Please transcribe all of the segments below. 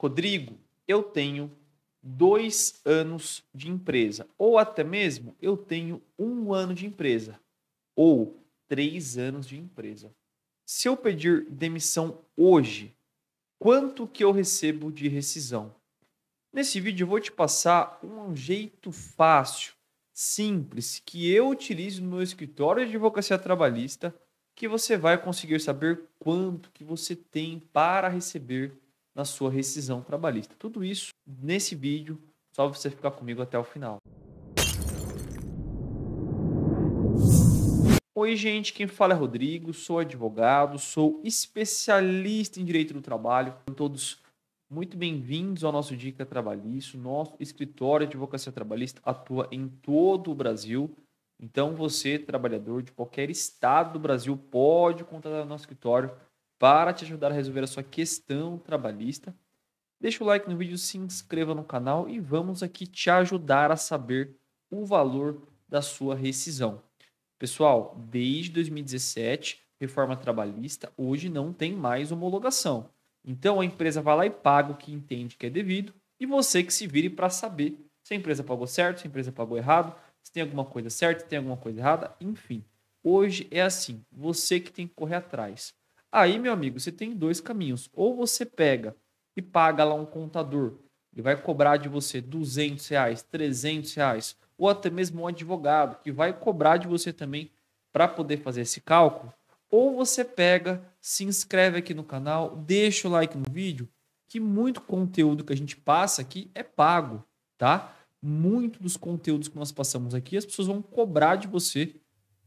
Rodrigo, eu tenho dois anos de empresa, ou até mesmo eu tenho um ano de empresa, ou três anos de empresa. Se eu pedir demissão hoje, quanto que eu recebo de rescisão? Nesse vídeo eu vou te passar um jeito fácil, simples, que eu utilizo no meu escritório de advocacia trabalhista, que você vai conseguir saber quanto que você tem para receber na sua rescisão trabalhista. Tudo isso nesse vídeo, só você ficar comigo até o final. Oi, gente, quem fala é Rodrigo, sou advogado, sou especialista em direito do trabalho. Sejam todos muito bem-vindos ao nosso Dica Trabalhista. Nosso escritório de advocacia trabalhista atua em todo o Brasil. Então, você, trabalhador de qualquer estado do Brasil, pode contar no nosso escritório para te ajudar a resolver a sua questão trabalhista. Deixa o like no vídeo, se inscreva no canal e vamos aqui te ajudar a saber o valor da sua rescisão. Pessoal, desde 2017, reforma trabalhista, hoje não tem mais homologação. Então a empresa vai lá e paga o que entende que é devido e você que se vire para saber se a empresa pagou certo, se a empresa pagou errado, se tem alguma coisa certa, se tem alguma coisa errada, enfim. Hoje é assim, você que tem que correr atrás. Aí, meu amigo, você tem dois caminhos. Ou você pega e paga lá um contador. que vai cobrar de você 200 reais, 300 reais. Ou até mesmo um advogado, que vai cobrar de você também para poder fazer esse cálculo. Ou você pega, se inscreve aqui no canal, deixa o like no vídeo, que muito conteúdo que a gente passa aqui é pago, tá? Muito dos conteúdos que nós passamos aqui, as pessoas vão cobrar de você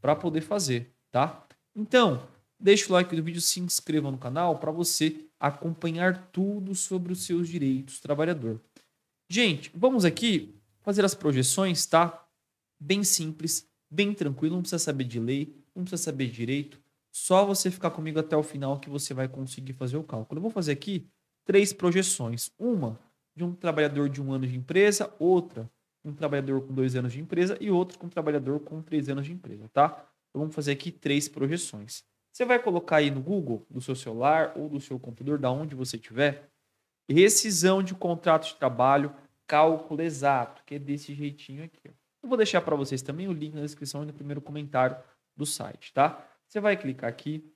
para poder fazer, tá? Então, Deixe o like do vídeo, se inscreva no canal para você acompanhar tudo sobre os seus direitos trabalhador. Gente, vamos aqui fazer as projeções, tá? Bem simples, bem tranquilo, não precisa saber de lei, não precisa saber de direito. Só você ficar comigo até o final que você vai conseguir fazer o cálculo. Eu vou fazer aqui três projeções. Uma de um trabalhador de um ano de empresa, outra um trabalhador com dois anos de empresa e outro com um trabalhador com três anos de empresa, tá? Então vamos fazer aqui três projeções. Você vai colocar aí no Google, no seu celular ou no seu computador, da onde você tiver, rescisão de contrato de trabalho, cálculo exato, que é desse jeitinho aqui. Eu vou deixar para vocês também o link na descrição e no primeiro comentário do site, tá? Você vai clicar aqui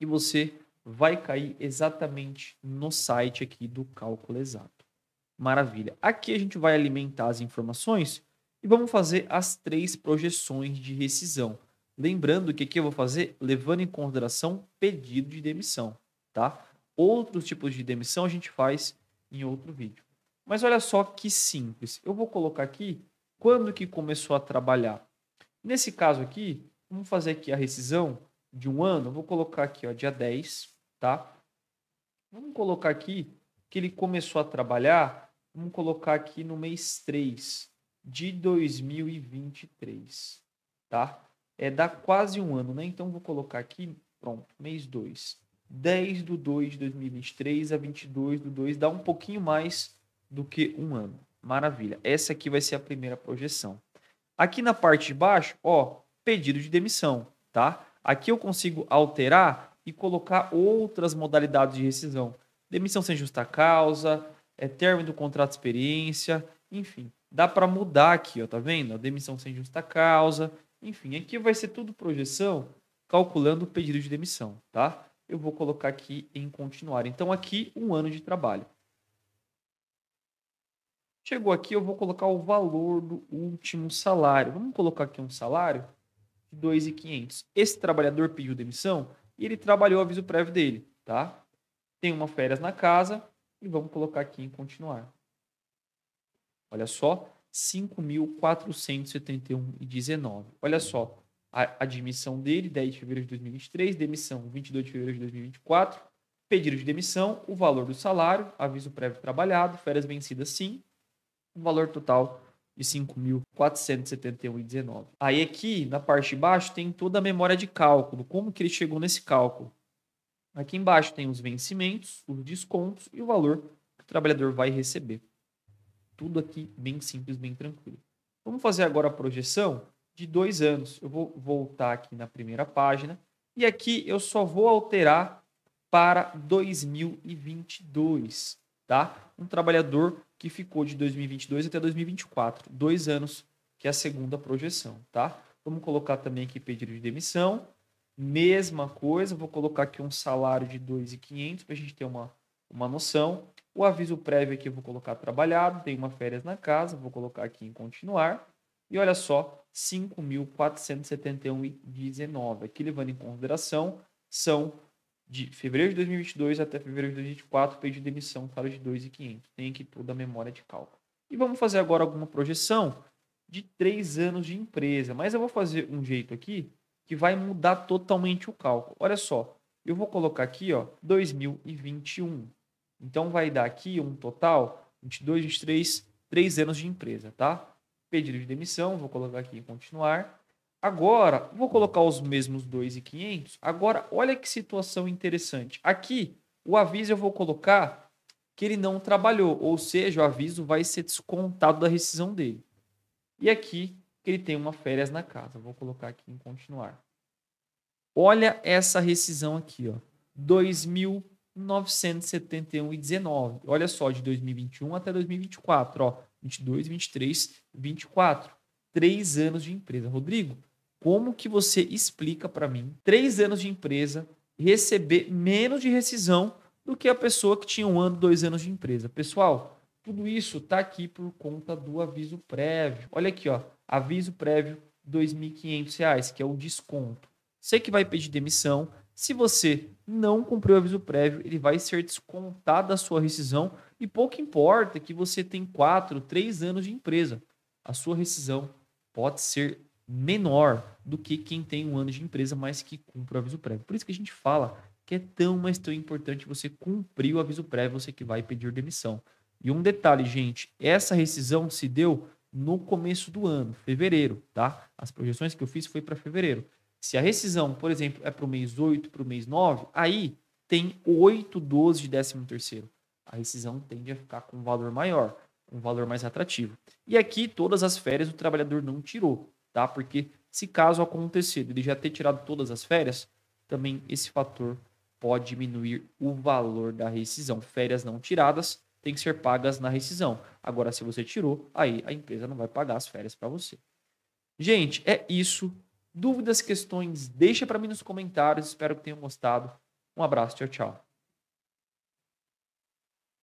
e você vai cair exatamente no site aqui do cálculo exato. Maravilha. Aqui a gente vai alimentar as informações e vamos fazer as três projeções de rescisão. Lembrando que aqui eu vou fazer levando em consideração pedido de demissão, tá? Outros tipos de demissão a gente faz em outro vídeo. Mas olha só que simples. Eu vou colocar aqui quando que começou a trabalhar. Nesse caso aqui, vamos fazer aqui a rescisão de um ano. Vou colocar aqui, ó, dia 10, tá? Vamos colocar aqui que ele começou a trabalhar, vamos colocar aqui no mês 3 de 2023, tá? é, dá quase um ano, né? Então vou colocar aqui, pronto, mês 2. 10 do 2 de 2023 a 22 do 2 dá um pouquinho mais do que um ano. Maravilha. Essa aqui vai ser a primeira projeção. Aqui na parte de baixo, ó, pedido de demissão, tá? Aqui eu consigo alterar e colocar outras modalidades de rescisão. Demissão sem justa causa, é término do contrato de experiência, enfim. Dá para mudar aqui, ó, tá vendo? demissão sem justa causa, enfim, aqui vai ser tudo projeção calculando o pedido de demissão, tá? Eu vou colocar aqui em continuar. Então, aqui, um ano de trabalho. Chegou aqui, eu vou colocar o valor do último salário. Vamos colocar aqui um salário de 2.500. Esse trabalhador pediu demissão e ele trabalhou o aviso prévio dele, tá? Tem uma férias na casa e vamos colocar aqui em continuar. Olha só, 5.471,19. Olha só, a admissão dele, 10 de fevereiro de 2023, demissão, 22 de fevereiro de 2024, pedido de demissão, o valor do salário, aviso prévio trabalhado, férias vencidas sim, um valor total de 5.471,19. Aí aqui, na parte de baixo, tem toda a memória de cálculo, como que ele chegou nesse cálculo. Aqui embaixo tem os vencimentos, os descontos e o valor que o trabalhador vai receber. Tudo aqui bem simples, bem tranquilo. Vamos fazer agora a projeção de dois anos. Eu vou voltar aqui na primeira página e aqui eu só vou alterar para 2022, tá? Um trabalhador que ficou de 2022 até 2024, dois anos, que é a segunda projeção, tá? Vamos colocar também aqui pedido de demissão, mesma coisa, vou colocar aqui um salário de 2.500 para a gente ter uma, uma noção. O aviso prévio aqui eu vou colocar trabalhado, tem uma férias na casa, vou colocar aqui em continuar. E olha só, 5.471,19. Aqui levando em consideração, são de fevereiro de 2022 até fevereiro de 2024, pedido de emissão, salário de 2,500. Tem aqui toda a memória de cálculo. E vamos fazer agora alguma projeção de três anos de empresa. Mas eu vou fazer um jeito aqui que vai mudar totalmente o cálculo. Olha só, eu vou colocar aqui ó, 2021. Então vai dar aqui um total 22, 23, 3 anos de empresa, tá? Pedido de demissão, vou colocar aqui em continuar. Agora, vou colocar os mesmos 2,500. Agora, olha que situação interessante. Aqui, o aviso eu vou colocar que ele não trabalhou, ou seja, o aviso vai ser descontado da rescisão dele. E aqui, que ele tem uma férias na casa. Vou colocar aqui em continuar. Olha essa rescisão aqui, ó. 2.000 971,19. Olha só, de 2021 até 2024, ó, 22, 23, 24. Três anos de empresa. Rodrigo, como que você explica para mim três anos de empresa receber menos de rescisão do que a pessoa que tinha um ano, dois anos de empresa? Pessoal, tudo isso tá aqui por conta do aviso prévio. Olha aqui, ó, aviso prévio R$ 2.500, que é o desconto. Você que vai pedir demissão, se você não cumpriu o aviso prévio, ele vai ser descontado da sua rescisão e pouco importa que você tem 4, 3 anos de empresa. A sua rescisão pode ser menor do que quem tem um ano de empresa, mas que cumpre o aviso prévio. Por isso que a gente fala que é tão, mas tão importante você cumprir o aviso prévio, você que vai pedir demissão. E um detalhe, gente, essa rescisão se deu no começo do ano, fevereiro, tá? As projeções que eu fiz foi para fevereiro. Se a rescisão, por exemplo, é para o mês 8, para o mês 9, aí tem 8 12 de 13 terceiro. A rescisão tende a ficar com um valor maior, um valor mais atrativo. E aqui todas as férias o trabalhador não tirou, tá? Porque se caso acontecer ele já ter tirado todas as férias, também esse fator pode diminuir o valor da rescisão. Férias não tiradas têm que ser pagas na rescisão. Agora, se você tirou, aí a empresa não vai pagar as férias para você. Gente, é isso Dúvidas, questões, deixa para mim nos comentários. Espero que tenham gostado. Um abraço, tchau, tchau.